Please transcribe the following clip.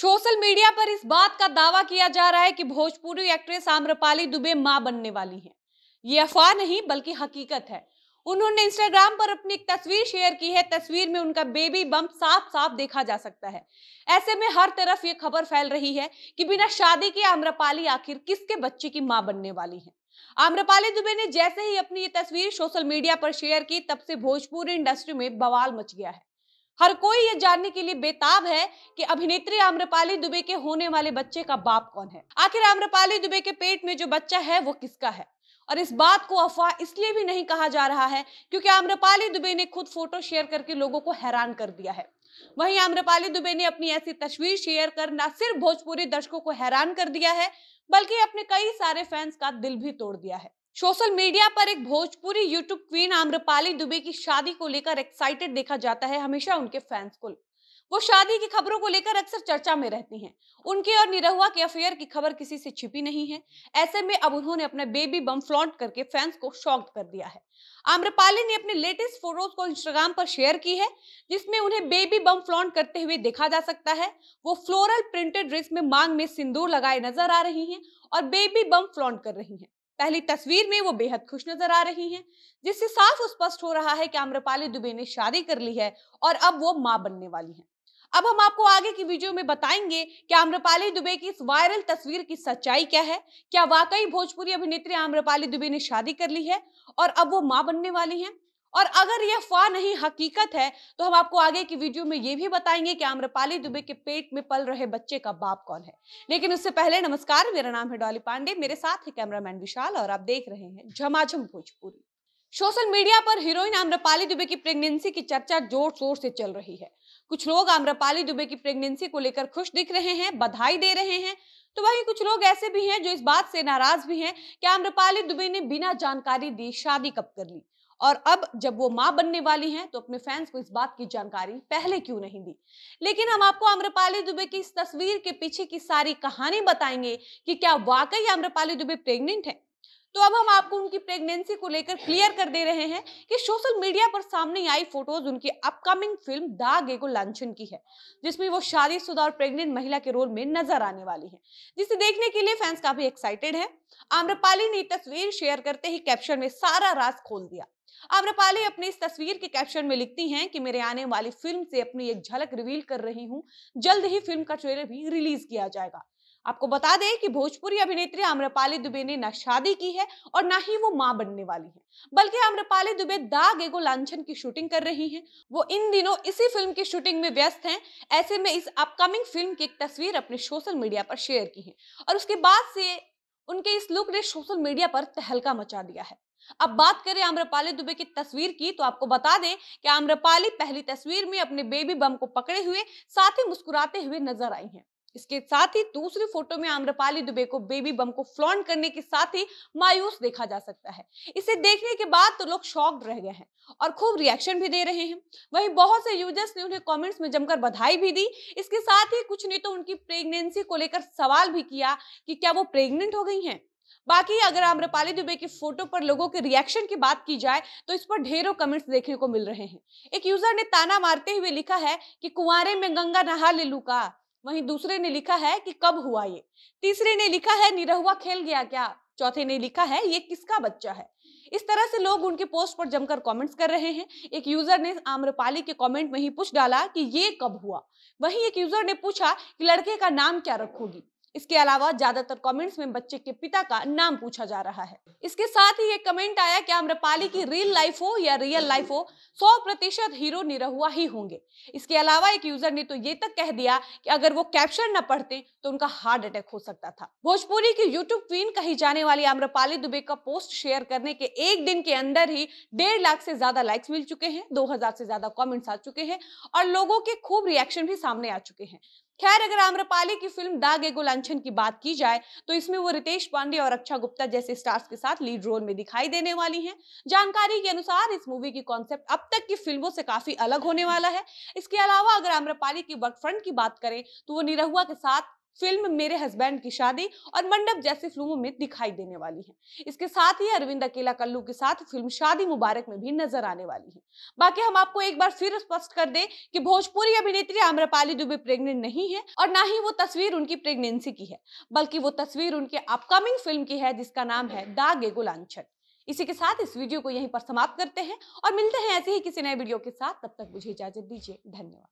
Social media पर इस बात का दावा किया जा रहा है कि भोजपुरी एक्ट्रेस आम्रपाली दुबे मां बनने वाली हैं। ये अफवाह नहीं बल्कि हकीकत है उन्होंने इंस्टाग्राम पर अपनी एक तस्वीर शेयर की है तस्वीर में उनका बेबी बम्प साफ साफ देखा जा सकता है ऐसे में हर तरफ ये खबर फैल रही है कि बिना शादी के आम्रपाली आखिर किसके बच्चे की मां बनने वाली है आम्रपाली दुबे ने जैसे ही अपनी ये तस्वीर सोशल मीडिया पर शेयर की तब से भोजपुरी इंडस्ट्री में बवाल मच गया है हर कोई ये जानने के लिए बेताब है कि अभिनेत्री आम्रपाली दुबे के होने वाले बच्चे का बाप कौन है आखिर आम्रपाली दुबे के पेट में जो बच्चा है वो किसका है और इस बात को अफवाह इसलिए भी नहीं कहा जा रहा है क्योंकि आम्रपाली दुबे ने खुद फोटो शेयर करके लोगों को हैरान कर दिया है वहीं आम्रपाली दुबे ने अपनी ऐसी तस्वीर शेयर कर न सिर्फ भोजपुरी दर्शकों को हैरान कर दिया है बल्कि अपने कई सारे फैंस का दिल भी तोड़ दिया है सोशल मीडिया पर एक भोजपुरी यूट्यूब क्वीन आम्रपाली दुबे की शादी को लेकर एक्साइटेड देखा जाता है हमेशा उनके फैंस को वो शादी की खबरों को लेकर अक्सर चर्चा में रहती हैं उनके और निरहुआ के अफेयर की खबर किसी से छिपी नहीं है ऐसे में अब उन्होंने अपना बेबी बम फ्लॉन्ट करके फैंस को शॉक कर दिया है आम्रपाली ने अपने लेटेस्ट फोटोज को इंस्टाग्राम पर शेयर की है जिसमें उन्हें बेबी बम फ्लॉन्ट करते हुए देखा जा सकता है वो फ्लोरल प्रिंटेड ड्रेस में मांग में सिंदूर लगाए नजर आ रही है और बेबी बम फ्लॉन्ट कर रही है पहली तस्वीर में वो बेहद खुश नजर आ रही हैं जिससे साफ स्पष्ट हो रहा है कि आम्रपाली दुबे ने शादी कर ली है और अब वो माँ बनने वाली हैं अब हम आपको आगे की वीडियो में बताएंगे कि आम्रपाली दुबे की इस वायरल तस्वीर की सच्चाई क्या है क्या वाकई भोजपुरी अभिनेत्री आम्रपाली दुबे ने शादी कर ली है और अब वो मां बनने वाली हैं और अगर यह अफवाह नहीं हकीकत है तो हम आपको आगे की वीडियो में यह भी बताएंगे कि आम्रपाली दुबे के पेट में पल रहे बच्चे का बाप कौन है लेकिन उससे पहले नमस्कार मेरा नाम है डॉली पांडे मेरे साथ है कैमरामैन विशाल और आप देख रहे हैं झमाझम भोजपुरी सोशल मीडिया पर हीरोइन आम्रपाली दुबे की प्रेगनेंसी की चर्चा जोर शोर से चल रही है कुछ लोग आम्रपाली दुबे की प्रेगनेंसी को लेकर खुश दिख रहे हैं बधाई दे रहे हैं तो वहीं कुछ लोग ऐसे भी हैं जो इस बात से नाराज भी हैं कि आम्रपाली दुबे ने बिना जानकारी दी शादी कब कर ली और अब जब वो मां बनने वाली हैं तो अपने फैंस को इस बात की जानकारी पहले क्यों नहीं दी लेकिन हम आपको आम्रपाली दुबे की इस तस्वीर के पीछे की सारी कहानी बताएंगे कि क्या वाकई आम्रपाली दुबे प्रेग्नेंट है तो अब हम आपको उनकी प्रेगनेंसी को लेकर क्लियर कर दे रहे हैं कि सोशल मीडिया पर सामने आई फोटोज उनकी अपकमिंग फिल्म दागे को लांछन की है जिसमें वो शादीशुदा और प्रेग्नेंट महिला के रोल में नजर आने वाली हैं जिसे देखने के लिए फैंस काफी एक्साइटेड है आम्रपाली ने तस्वीर शेयर करते ही कैप्शन में सारा राज खोल दिया आम्रपाली अपनी इस तस्वीर के कैप्शन में लिखती हैं कि मेरे आने वाली फिल्म से अपनी एक झलक रिवील कर रही हूं जल्द ही फिल्म का ट्रेलर भी रिलीज किया जाएगा आपको बता दें कि भोजपुरी अभिनेत्री आम्रपाली दुबे ने न शादी की है और ना ही वो माँ बनने वाली है बल्कि आम्रपाली दुबे दागे को लांछन की शूटिंग कर रही हैं वो इन दिनों इसी फिल्म की शूटिंग में व्यस्त हैं ऐसे में इस अपकमिंग फिल्म की एक तस्वीर अपने सोशल मीडिया पर शेयर की है और उसके बाद से उनके इस लुक ने सोशल मीडिया पर तहलका मचा दिया है अब बात करें आम्रपाली दुबे की तस्वीर की तो आपको बता दें कि आम्रपाली पहली तस्वीर में अपने बेबी बम को पकड़े हुए साथ ही मुस्कुराते हुए नजर आई हैं इसके साथ ही दूसरी फोटो में आम्रपाली दुबे को बेबी बम को फ्लॉन्ट करने के साथ ही मायूस देखा जा सकता है इसे देखने के बाद तो लोग शॉक्ड रह गए हैं और खूब रिएक्शन भी दे रहे हैं वहीं बहुत से यूजर्स ने उन्हें कमेंट्स में जमकर बधाई भी दी इसके साथ ही कुछ ने तो उनकी प्रेगनेंसी को लेकर सवाल भी किया कि क्या वो प्रेगनेंट हो गई है बाकी अगर आम्रपाली दुबे की फोटो पर लोगों के रिएक्शन की बात की जाए तो इस पर ढेरों कमेंट्स देखने को मिल रहे हैं एक यूजर ने ताना मारते हुए लिखा है कि कुंवरे में गंगा नहा ले लू का वहीं दूसरे ने लिखा है कि कब हुआ ये तीसरे ने लिखा है निरहुआ खेल गया क्या चौथे ने लिखा है ये किसका बच्चा है इस तरह से लोग उनके पोस्ट पर जमकर कमेंट्स कर रहे हैं एक यूजर ने आम्रपाली के कमेंट में ही पूछ डाला कि ये कब हुआ वहीं एक यूजर ने पूछा कि लड़के का नाम क्या रखोगी इसके अलावा ज्यादातर कमेंट्स में बच्चे के पिता का नाम पूछा जा रहा है इसके साथ ही एक कमेंट आया कि अम्रपाली की रियल लाइफ हो या रियल लाइफ हो सौ प्रतिशत हीरो निरहुआ ही होंगे इसके अलावा एक यूजर ने तो ये तक कह दिया कि अगर वो कैप्शन न पढ़ते तो उनका हार्ट अटैक हो सकता था भोजपुरी की यूट्यूब क्वीन कही जाने वाली आम्रपाली दुबे का पोस्ट शेयर करने के एक दिन के अंदर ही डेढ़ लाख से ज्यादा लाइक्स मिल चुके हैं दो हजार से ज्यादा कॉमेंट्स आ चुके हैं और लोगों के खूब रिएक्शन भी सामने आ चुके हैं खैर अगर आम्रपाली की फिल्म दाग एगो की बात की जाए तो इसमें वो रितेश पांडे और अक्षा गुप्ता जैसे स्टार्स के साथ लीड रोल में दिखाई देने वाली हैं जानकारी के अनुसार इस मूवी की कॉन्सेप्ट अब तक की फिल्मों से काफी अलग होने वाला है इसके अलावा अगर आम्रपाली की वर्क फ्रंट की बात करें तो वो निरहुआ के साथ फिल्म मेरे हस्बैंड की शादी और मंडप जैसी फिल्मों में दिखाई देने वाली है इसके साथ ही अरविंद अकेला कल्लू के साथ फिल्म शादी मुबारक में भी नजर आने वाली है बाकी हम आपको एक बार फिर स्पष्ट कर दें कि भोजपुरी अभिनेत्री आम्रपाली दुबे प्रेग्नेंट नहीं है और ना ही वो तस्वीर उनकी प्रेगनेंसी की है बल्कि वो तस्वीर उनके अपकमिंग फिल्म की है जिसका नाम है दागे गुलांछन इसी के साथ इस वीडियो को यहीं पर समाप्त करते हैं और मिलते हैं ऐसे ही किसी नए वीडियो के साथ तब तक मुझे इजाजत दीजिए धन्यवाद